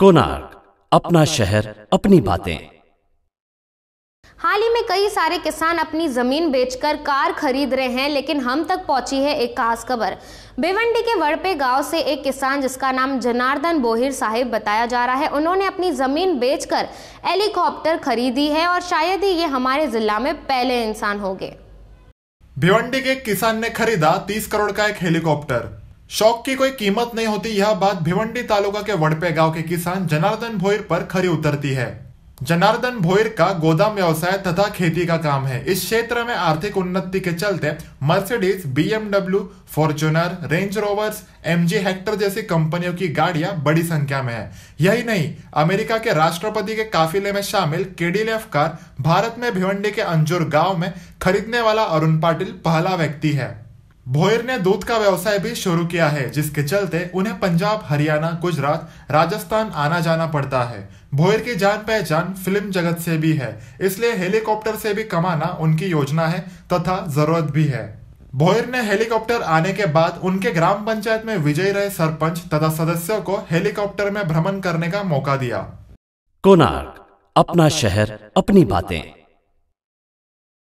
कोनार्क अपना शहर अपनी बातें हाल ही में कई सारे किसान अपनी ज़मीन बेचकर कार खरीद रहे हैं लेकिन हम तक पहुंची है एक खास खबर बेवंडी के वड़पे गांव से एक किसान जिसका नाम जनार्दन बोहिर साहिब बताया जा रहा है उन्होंने अपनी ज़मीन बेचकर हेलीकॉप्टर खरीदी है और शायद ही ये हमारे ज़िला में पहले इंसान होंगे भिवंडी के किसान ने खरीदा तीस करोड़ का एक हेलीकॉप्टर शौक की कोई कीमत नहीं होती यह बात भिवंडी तालुका के वड़पे गांव के किसान जनार्दन भोईर पर खरी उतरती है जनार्दन भोईर का गोदाम व्यवसाय तथा खेती का काम है इस क्षेत्र में आर्थिक उन्नति के चलते Mercedes BMW Fortuner Range Rovers MG Hector जैसी कंपनियों की गाड़ियां बड़ी संख्या में है यही नहीं अमेरिका के राष्ट्रपति के काफिले में शामिल केडीएफ कार भारत में भिवंडी के अंजुर गांव में खरीदने वाला अरुण पाटिल पहला व्यक्ति है भोयर ने दूध का व्यवसाय भी शुरू किया है जिसके चलते उन्हें पंजाब हरियाणा गुजरात राजस्थान आना जाना पड़ता है भोयर की जान पहचान फिल्म जगत से भी है इसलिए हेलीकॉप्टर से भी कमाना उनकी योजना है तथा जरूरत भी है भोयर ने हेलीकॉप्टर आने के बाद उनके ग्राम पंचायत में विजय रहे सरपंच तथा सदस्यों को हेलीकॉप्टर में भ्रमण करने का मौका दिया कोनार अपना शहर अपनी बातें